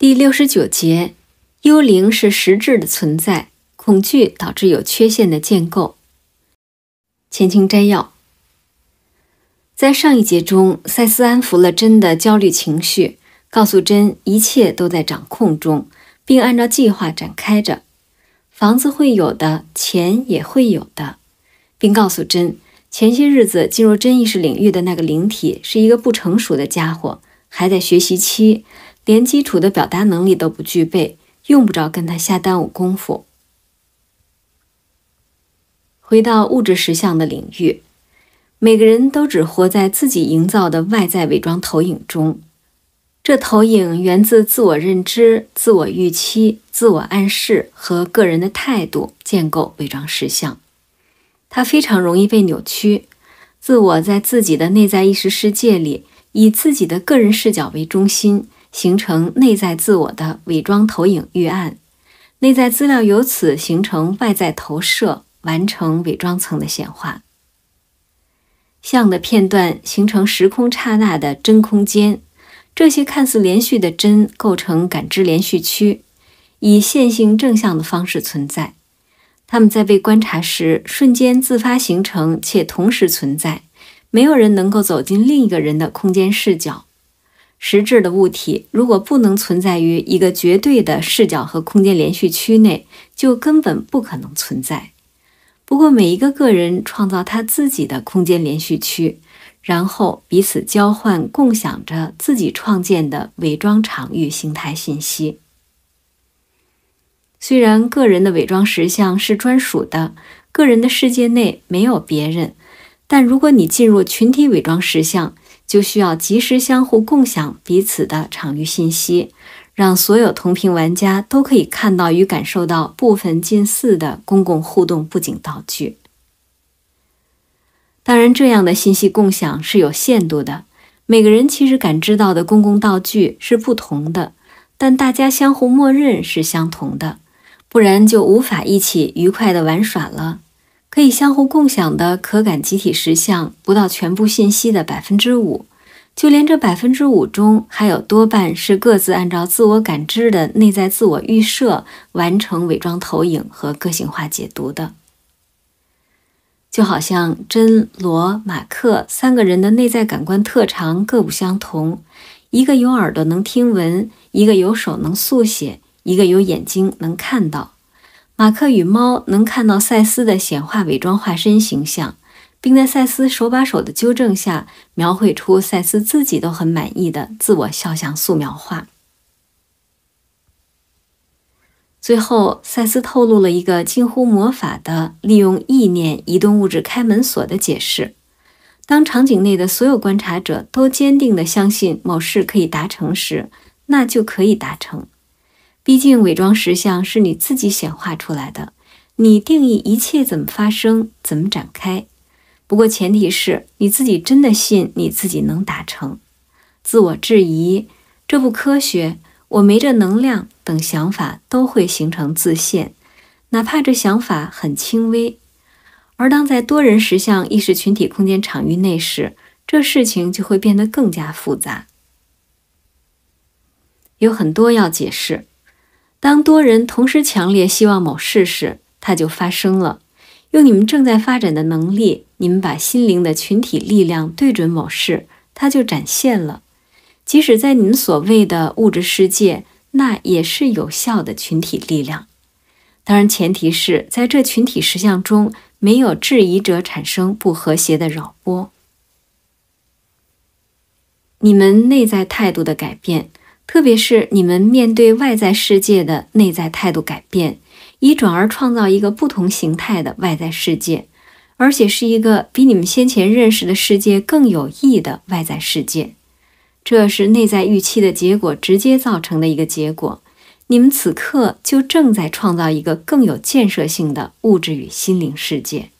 第六十九节：幽灵是实质的存在，恐惧导致有缺陷的建构。前情摘要：在上一节中，赛斯安抚了珍的焦虑情绪，告诉珍一切都在掌控中，并按照计划展开着。房子会有的，钱也会有的，并告诉珍，前些日子进入真意识领域的那个灵体是一个不成熟的家伙，还在学习期。连基础的表达能力都不具备，用不着跟他下耽误功夫。回到物质实相的领域，每个人都只活在自己营造的外在伪装投影中，这投影源自自我认知、自我预期、自我暗示和个人的态度，建构伪装实相。它非常容易被扭曲。自我在自己的内在意识世界里，以自己的个人视角为中心。形成内在自我的伪装投影预案，内在资料由此形成外在投射，完成伪装层的显化。像的片段形成时空刹那的真空间，这些看似连续的真构成感知连续区，以线性正向的方式存在。他们在被观察时瞬间自发形成且同时存在，没有人能够走进另一个人的空间视角。实质的物体，如果不能存在于一个绝对的视角和空间连续区内，就根本不可能存在。不过，每一个个人创造他自己的空间连续区，然后彼此交换、共享着自己创建的伪装场域形态信息。虽然个人的伪装石像是专属的，个人的世界内没有别人，但如果你进入群体伪装石像，就需要及时相互共享彼此的场域信息，让所有同屏玩家都可以看到与感受到部分近似的公共互动布景道具。当然，这样的信息共享是有限度的，每个人其实感知到的公共道具是不同的，但大家相互默认是相同的，不然就无法一起愉快的玩耍了。可以相互共享的可感集体实像不到全部信息的百分之五，就连这百分之五中，还有多半是各自按照自我感知的内在自我预设完成伪装投影和个性化解读的。就好像真罗马克三个人的内在感官特长各不相同，一个有耳朵能听闻，一个有手能速写，一个有眼睛能看到。马克与猫能看到赛斯的显化伪装化身形象，并在赛斯手把手的纠正下，描绘出赛斯自己都很满意的自我肖像素描画。最后，赛斯透露了一个近乎魔法的利用意念移动物质开门锁的解释：当场景内的所有观察者都坚定地相信某事可以达成时，那就可以达成。毕竟，伪装实相是你自己显化出来的，你定义一切怎么发生、怎么展开。不过，前提是你自己真的信你自己能达成。自我质疑、这不科学、我没这能量等想法都会形成自限，哪怕这想法很轻微。而当在多人实相意识群体空间场域内时，这事情就会变得更加复杂，有很多要解释。当多人同时强烈希望某事时，它就发生了。用你们正在发展的能力，你们把心灵的群体力量对准某事，它就展现了。即使在你们所谓的物质世界，那也是有效的群体力量。当然，前提是在这群体实相中没有质疑者产生不和谐的扰波。你们内在态度的改变。特别是你们面对外在世界的内在态度改变，以转而创造一个不同形态的外在世界，而且是一个比你们先前认识的世界更有益的外在世界。这是内在预期的结果直接造成的一个结果。你们此刻就正在创造一个更有建设性的物质与心灵世界。